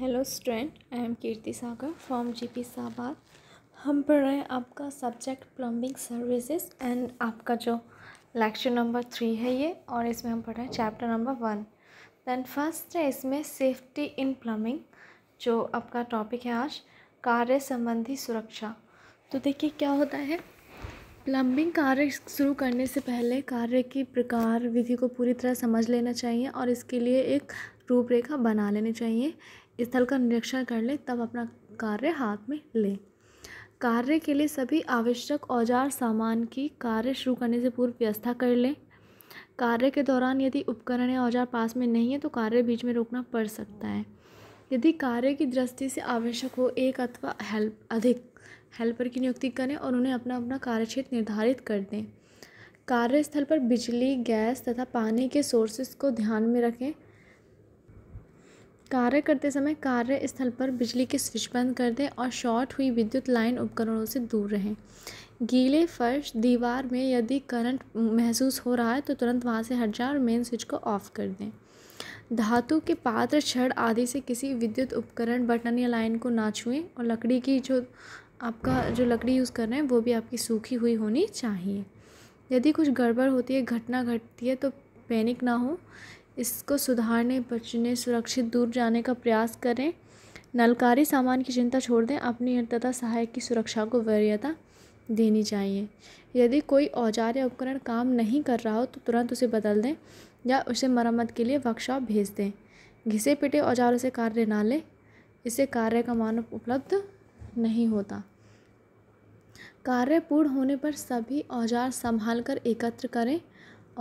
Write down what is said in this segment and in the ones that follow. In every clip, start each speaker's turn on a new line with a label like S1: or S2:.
S1: hello student I am Kirti Sagar from जीपी साबाद हम पढ़ रहे हैं आपका सब्जेक्ट प्लम्बिंग सर्विसेज एंड आपका जो लेक्चर नंबर थ्री है ये और इसमें हम पढ़ रहे हैं chapter number one then first है इसमें सेफ्टी इन प्लम्बिंग जो आपका टॉपिक है आज कार्य संबंधी सुरक्षा तो देखिए क्या होता है प्लम्बिंग कार्य शुरू करने से पहले कार्य की प्रकार विधि को पूरी तरह समझ लेना चाहिए और इसके लिए एक रूपरेखा बना लेनी चाहिए स्थल का निरीक्षण कर लें तब अपना कार्य हाथ में लें कार्य के लिए सभी आवश्यक औजार सामान की कार्य शुरू करने से पूर्व व्यवस्था कर लें कार्य के दौरान यदि उपकरण या औजार पास में नहीं है तो कार्य बीच में रोकना पड़ सकता है यदि कार्य की दृष्टि से आवश्यक हो एक अथवा हेल्प अधिक हेल्पर की नियुक्ति करें और उन्हें अपना अपना कार्यक्षेत्र निर्धारित कर दें कार्यस्थल पर बिजली गैस तथा पानी के सोर्सेस को ध्यान में रखें कार्य करते समय कार्य स्थल पर बिजली के स्विच बंद कर दें और शॉर्ट हुई विद्युत लाइन उपकरणों से दूर रहें गीले फर्श दीवार में यदि करंट महसूस हो रहा है तो तुरंत वहाँ से हट जाएं और मेन स्विच को ऑफ़ कर दें धातु के पात्र छड़ आदि से किसी विद्युत उपकरण बटन या लाइन को ना छुएं और लकड़ी की जो आपका जो लकड़ी यूज़ कर रहे हैं वो भी आपकी सूखी हुई होनी चाहिए यदि कुछ गड़बड़ होती है घटना घटती है तो पैनिक ना हो इसको सुधारने बचने सुरक्षित दूर जाने का प्रयास करें नलकारी सामान की चिंता छोड़ दें अपनी तथा सहायक की सुरक्षा को वरीयता देनी चाहिए यदि कोई औजार या उपकरण काम नहीं कर रहा हो तो तुरंत उसे बदल दें या उसे मरम्मत के लिए वर्कशॉप भेज दें घिसे पिटे औजारों से कार्य ना लें इससे कार्य का मानव उपलब्ध नहीं होता कार्य पूर्ण होने पर सभी औजार संभाल कर एकत्र करें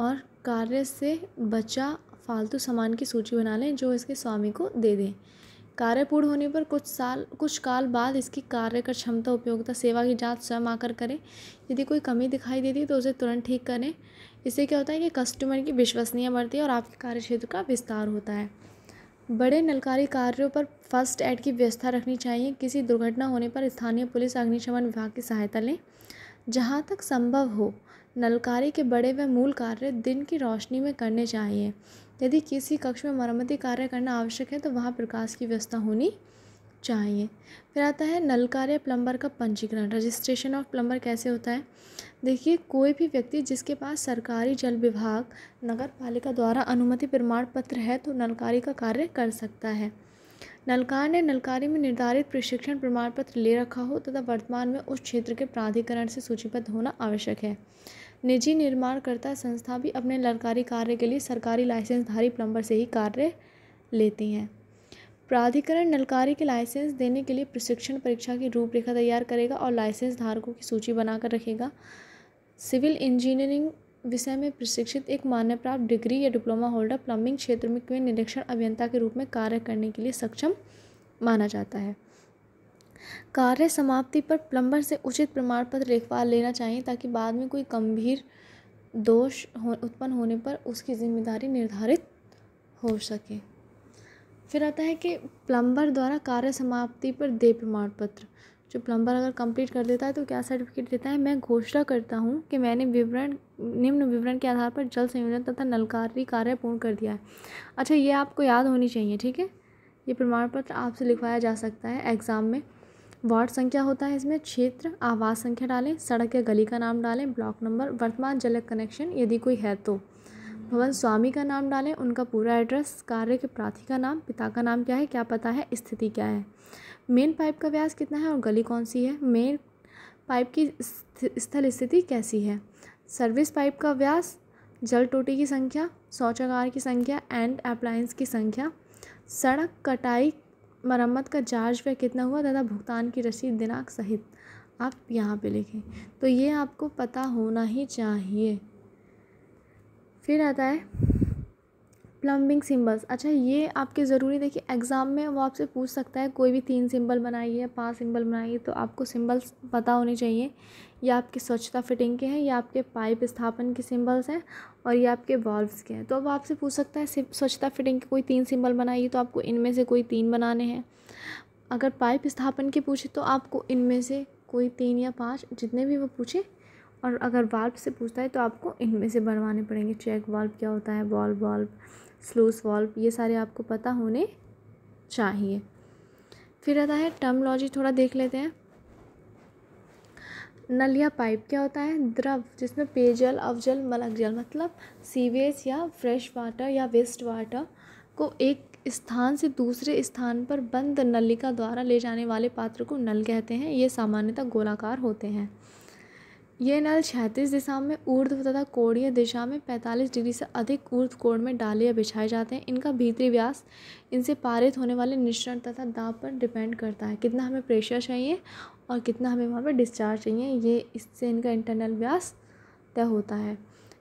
S1: और कार्य से बचा फालतू सामान की सूची बना लें जो इसके स्वामी को दे दें कार्य पूर्ण होने पर कुछ साल कुछ काल बाद इसकी कार्य कर क्षमता उपयोगिता सेवा की जांच स्वयं आकर करें यदि कोई कमी दिखाई देती है तो उसे तुरंत ठीक करें इससे क्या होता है कि कस्टमर की विश्वसनीय बढ़ती है और आपके कार्य क्षेत्र का विस्तार होता है बड़े नलकारी कार्यों पर फर्स्ट एड की व्यवस्था रखनी चाहिए किसी दुर्घटना होने पर स्थानीय पुलिस अग्निशमन विभाग की सहायता लें जहाँ तक संभव हो नलकारी के बड़े व मूल कार्य दिन की रोशनी में करने चाहिए यदि किसी कक्ष में मरम्मती कार्य करना आवश्यक है तो वहाँ प्रकाश की व्यवस्था होनी चाहिए फिर आता है नल कार्य प्लम्बर का पंजीकरण रजिस्ट्रेशन ऑफ प्लम्बर कैसे होता है देखिए कोई भी व्यक्ति जिसके पास सरकारी जल विभाग नगर पालिका द्वारा अनुमति प्रमाण पत्र है तो नलकारी का कार्य कर सकता है नलकार ने नलकारी में निर्धारित प्रशिक्षण प्रमाण पत्र ले रखा हो तथा वर्तमान में उस क्षेत्र के प्राधिकरण से सूचीबद्ध होना आवश्यक है निजी निर्माणकर्ता संस्था भी अपने नलकारी कार्य के लिए सरकारी लाइसेंसधारी प्लम्बर से ही कार्य लेती हैं प्राधिकरण नलकारी के लाइसेंस देने के लिए प्रशिक्षण परीक्षा की रूपरेखा तैयार करेगा और लाइसेंस धारकों की सूची बनाकर रखेगा सिविल इंजीनियरिंग विषय में प्रशिक्षित एक मान्य प्राप्त डिग्री या डिप्लोमा होल्डर प्लम्बिंग क्षेत्र में क्यों निरीक्षण अभियंता के रूप में कार्य करने के लिए सक्षम माना जाता है कार्य समाप्ति पर प्लम्बर से उचित प्रमाण पत्र लिखवा लेना चाहिए ताकि बाद में कोई गंभीर दोष हो उत्पन्न होने पर उसकी जिम्मेदारी निर्धारित हो सके फिर आता है कि प्लम्बर द्वारा कार्य समाप्ति पर दे प्रमाण पत्र जो प्लम्बर अगर कंप्लीट कर देता है तो क्या सर्टिफिकेट देता है मैं घोषणा करता हूँ कि मैंने विवरण निम्न विवरण के आधार पर जल संयोजन तथा नलकारी कार्य पूर्ण कर दिया है अच्छा ये आपको याद होनी चाहिए ठीक है ये प्रमाण पत्र आपसे लिखवाया जा सकता है एग्ज़ाम में वार्ड संख्या होता है इसमें क्षेत्र आवास संख्या डालें सड़क या गली का नाम डालें ब्लॉक नंबर वर्तमान जल कनेक्शन यदि कोई है तो भवन स्वामी का नाम डालें उनका पूरा एड्रेस कार्य के प्रार्थी का नाम पिता का नाम क्या है क्या पता है स्थिति क्या है मेन पाइप का व्यास कितना है और गली कौन सी है मेन पाइप की स्थल स्थिति कैसी है सर्विस पाइप का व्यास जल टोटी की संख्या शौचागार की संख्या एंड अप्लायंस की संख्या सड़क कटाई मरम्मत का चार्ज व्यय कितना हुआ तथा भुगतान की रसीद दिनांक सहित आप यहाँ पे लिखें तो ये आपको पता होना ही चाहिए फिर आता है प्लम्बिंग सिंबल्स अच्छा ये आपके ज़रूरी देखिए एग्ज़ाम में वो आपसे पूछ सकता है कोई भी तीन सिंबल बनाइए पांच सिंबल बनाइए तो आपको सिंबल्स पता होने चाहिए ये आपके स्वच्छता फिटिंग के हैं या आपके पाइप स्थापन के सिंबल्स हैं और ये आपके बॉल्ब्स के हैं तो अब आपसे पूछ सकता है स्वच्छता फिटिंग के कोई तीन सिंबल बनाइए तो आपको इनमें से कोई तीन बनाने हैं अगर पाइप स्थापन के पूछे तो आपको इनमें से कोई तीन या पाँच जितने भी वो पूछे और अगर वाल्व से पूछता है तो आपको इनमें से बनवाने पड़ेंगे चेक वाल्व क्या होता है वॉल्व वाल्व स्लूस वाल्व ये सारे आपको पता होने चाहिए फिर आता है टर्मोलॉजी थोड़ा देख लेते हैं नलिया पाइप क्या होता है द्रव जिसमें पेयजल अवजल मलक जल मतलब सीवेज या फ्रेश वाटर या वेस्ट वाटर को एक स्थान से दूसरे स्थान पर बंद नलिका द्वारा ले जाने वाले पात्र को नल कहते हैं ये सामान्यतः गोलाकार होते हैं यह नल क्षैतिज दिशा में ऊर्ध्व तथा कोणीय दिशा में 45 डिग्री से अधिक ऊर्ध्व कोण में डाले या बिछाए जाते हैं इनका भीतरी व्यास इनसे पारित होने वाले मिश्रण तथा दाब पर डिपेंड करता है कितना हमें प्रेशर चाहिए और कितना हमें वहाँ पर डिस्चार्ज चाहिए ये इससे इनका इंटरनल व्यास तय होता है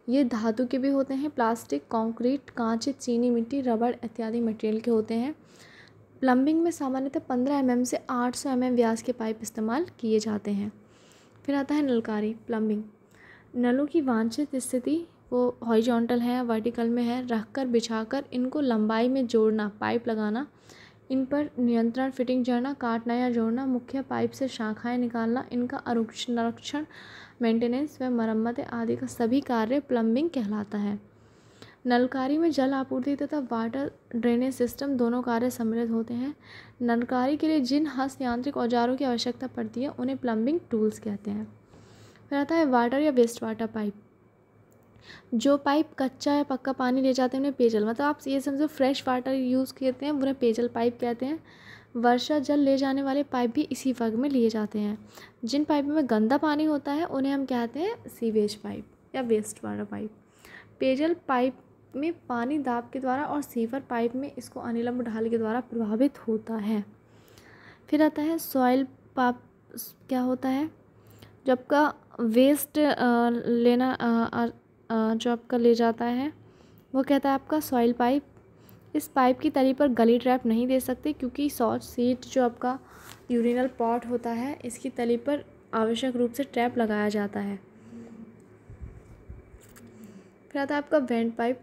S1: ये धातु के भी होते हैं प्लास्टिक कॉन्क्रीट कांच चीनी मिट्टी रबड़ इत्यादि मटेरियल के होते हैं प्लम्बिंग में सामान्यतः पंद्रह एम से आठ सौ एम व्यास के पाइप इस्तेमाल किए जाते हैं फिर आता है नलकारी प्लम्बिंग नलों की वांछित स्थिति वो हॉरिजॉन्टल है वर्टिकल में है रख कर बिछा कर इनको लंबाई में जोड़ना पाइप लगाना इन पर नियंत्रण फिटिंग जड़ना काटना या जोड़ना मुख्य पाइप से शाखाएं निकालना इनका आरक्षण मेंटेनेंस व मरम्मत आदि का सभी कार्य प्लम्बिंग कहलाता है नलकारी में जल आपूर्ति तथा वाटर ड्रेनेज सिस्टम दोनों कार्य सम्मिलित होते हैं नलकारी के लिए जिन हस्त यांत्रिक औजारों की आवश्यकता पड़ती है उन्हें प्लम्बिंग टूल्स कहते हैं फिर आता है वाटर या वेस्ट वाटर पाइप जो पाइप कच्चा या पक्का पानी ले जाते हैं उन्हें पेयजल मतलब आप ये समझो फ्रेश वाटर यूज़ करते हैं उन्हें पेयजल पाइप कहते हैं वर्षा जल ले जाने वाले पाइप भी इसी वर्ग में लिए जाते हैं जिन पाइप में गंदा पानी होता है उन्हें हम कहते हैं सीवेज पाइप या वेस्ट वाटर पाइप पेयजल पाइप में पानी दाब के द्वारा और सीवर पाइप में इसको अनिलम्ब ढाल के द्वारा प्रभावित होता है फिर आता है सॉइल पाप क्या होता है जो आपका वेस्ट लेना जो आपका ले जाता है वो कहता है आपका सॉइल पाइप इस पाइप की तली पर गली ट्रैप नहीं दे सकते क्योंकि सॉच सीट जो आपका यूरिनल पॉट होता है इसकी तली पर आवश्यक रूप से ट्रैप लगाया जाता है फिर आता है आपका वेंट पाइप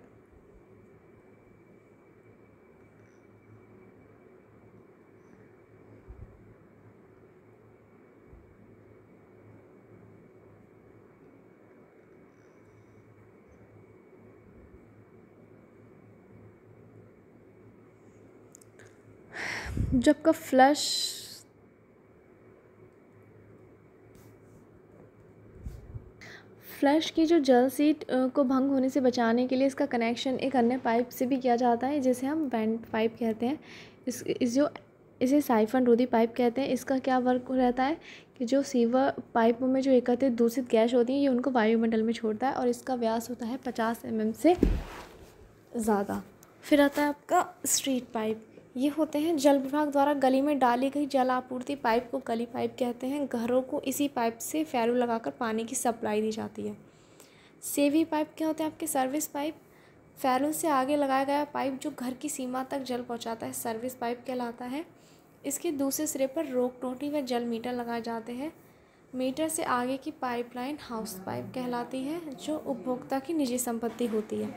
S1: जब का फ्लश फ्लश की जो जल सीट को भंग होने से बचाने के लिए इसका कनेक्शन एक अन्य पाइप से भी किया जाता है जिसे हम बैंड पाइप कहते हैं इस, इस जो इसे साइफन रोधी पाइप कहते हैं इसका क्या वर्क रहता है कि जो सीवर पाइप में जो एकत्रित दूषित गैस होती है ये उनको वायुमंडल में छोड़ता है और इसका व्यास होता है पचास एम एम से ज़्यादा फिर आता है आपका स्ट्रीट पाइप ये होते हैं जल विभाग द्वारा गली में डाली गई जल आपूर्ति पाइप को गली पाइप कहते हैं घरों को इसी पाइप से फैरू लगाकर पानी की सप्लाई दी जाती है सेवी पाइप क्या होते हैं आपके सर्विस पाइप फैरू से आगे लगाया गया पाइप जो घर की सीमा तक जल पहुंचाता है सर्विस पाइप कहलाता है इसके दूसरे सिरे पर रोक टोटी व जल मीटर लगाए जाते हैं मीटर से आगे की पाइपलाइन हाउस पाइप कहलाती है जो उपभोक्ता की निजी संपत्ति होती है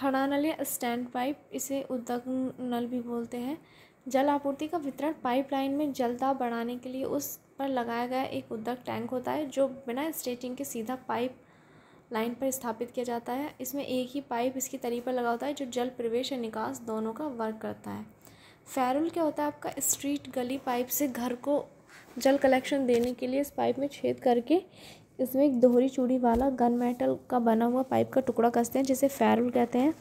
S1: खड़ा नल या स्टैंड पाइप इसे उद्योग नल भी बोलते हैं जल आपूर्ति का वितरण पाइपलाइन में जलता बढ़ाने के लिए उस पर लगाया गया एक उद्योग टैंक होता है जो बिना स्ट्रेचिंग के सीधा पाइप लाइन पर स्थापित किया जाता है इसमें एक ही पाइप इसकी तरी पर लगा होता है जो जल प्रवेश और निकास दोनों का वर्क करता है फैरुल क्या होता है आपका स्ट्रीट गली पाइप से घर को जल कलेक्शन देने के लिए इस पाइप में छेद करके इसमें एक दोहरी चूड़ी वाला गन मेटल का बना हुआ पाइप का टुकड़ा कसते हैं जिसे फैरुल कहते हैं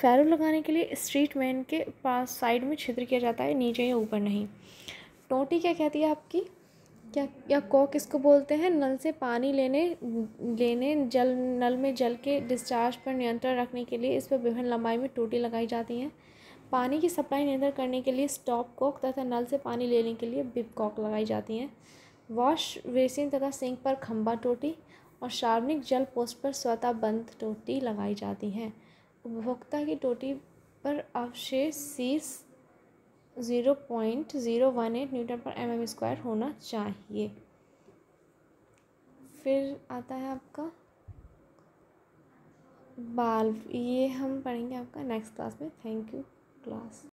S1: फैरुल लगाने के लिए स्ट्रीट मैन के पास साइड में छिद्र किया जाता है नीचे या ऊपर नहीं टोटी क्या कहती है आपकी क्या या कॉक इसको बोलते हैं नल से पानी लेने लेने जल नल में जल के डिस्चार्ज पर नियंत्रण रखने के लिए इस पर विभिन्न लंबाई में टोटी लगाई जाती हैं पानी की सप्लाई नियंत्रण करने के लिए स्टॉप कॉक तथा नल से पानी लेने के लिए बिप कॉक लगाई जाती हैं वॉश बेसिन तथा सिंक पर खंबा टोटी और सार्वजनिक जल पोस्ट पर स्वतः बंद टोटी लगाई जाती है उपभोक्ता की टोटी पर अवशेष सीस zero point zero one eight Newton पर एम एम स्क्वायर होना चाहिए फिर आता है आपका बाल्व ये हम पढ़ेंगे आपका नेक्स्ट क्लास में थैंक यू क्लास